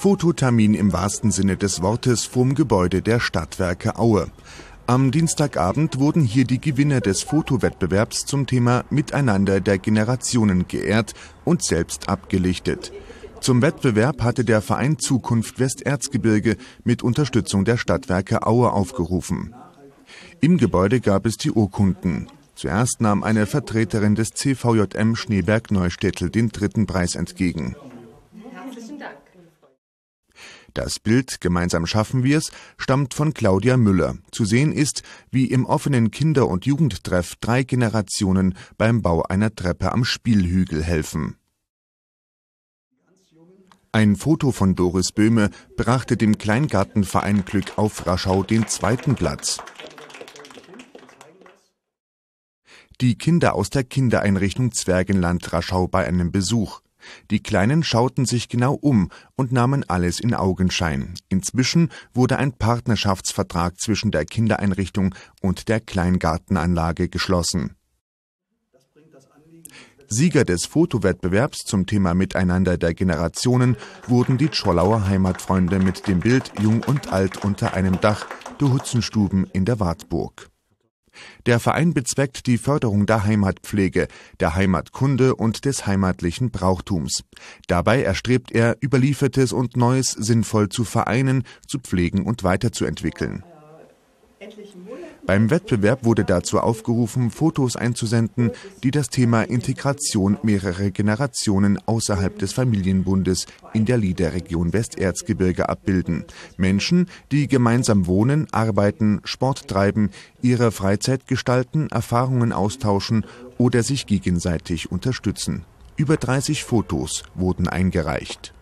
Fototermin im wahrsten Sinne des Wortes vom Gebäude der Stadtwerke Aue. Am Dienstagabend wurden hier die Gewinner des Fotowettbewerbs zum Thema Miteinander der Generationen geehrt und selbst abgelichtet. Zum Wettbewerb hatte der Verein Zukunft Westerzgebirge mit Unterstützung der Stadtwerke Aue aufgerufen. Im Gebäude gab es die Urkunden. Zuerst nahm eine Vertreterin des CVJM Schneeberg-Neustädtel den dritten Preis entgegen. Das Bild Gemeinsam schaffen wir's stammt von Claudia Müller. Zu sehen ist, wie im offenen Kinder- und Jugendtreff drei Generationen beim Bau einer Treppe am Spielhügel helfen. Ein Foto von Doris Böhme brachte dem Kleingartenverein Glück auf Raschau den zweiten Platz. Die Kinder aus der Kindereinrichtung Zwergenland Raschau bei einem Besuch. Die Kleinen schauten sich genau um und nahmen alles in Augenschein. Inzwischen wurde ein Partnerschaftsvertrag zwischen der Kindereinrichtung und der Kleingartenanlage geschlossen. Sieger des Fotowettbewerbs zum Thema Miteinander der Generationen wurden die Schollauer Heimatfreunde mit dem Bild Jung und Alt unter einem Dach der Hutzenstuben in der Wartburg. Der Verein bezweckt die Förderung der Heimatpflege, der Heimatkunde und des heimatlichen Brauchtums. Dabei erstrebt er, Überliefertes und Neues sinnvoll zu vereinen, zu pflegen und weiterzuentwickeln beim Wettbewerb wurde dazu aufgerufen, Fotos einzusenden, die das Thema Integration mehrerer Generationen außerhalb des Familienbundes in der Liederregion Westerzgebirge abbilden. Menschen, die gemeinsam wohnen, arbeiten, Sport treiben, ihre Freizeit gestalten, Erfahrungen austauschen oder sich gegenseitig unterstützen. Über 30 Fotos wurden eingereicht.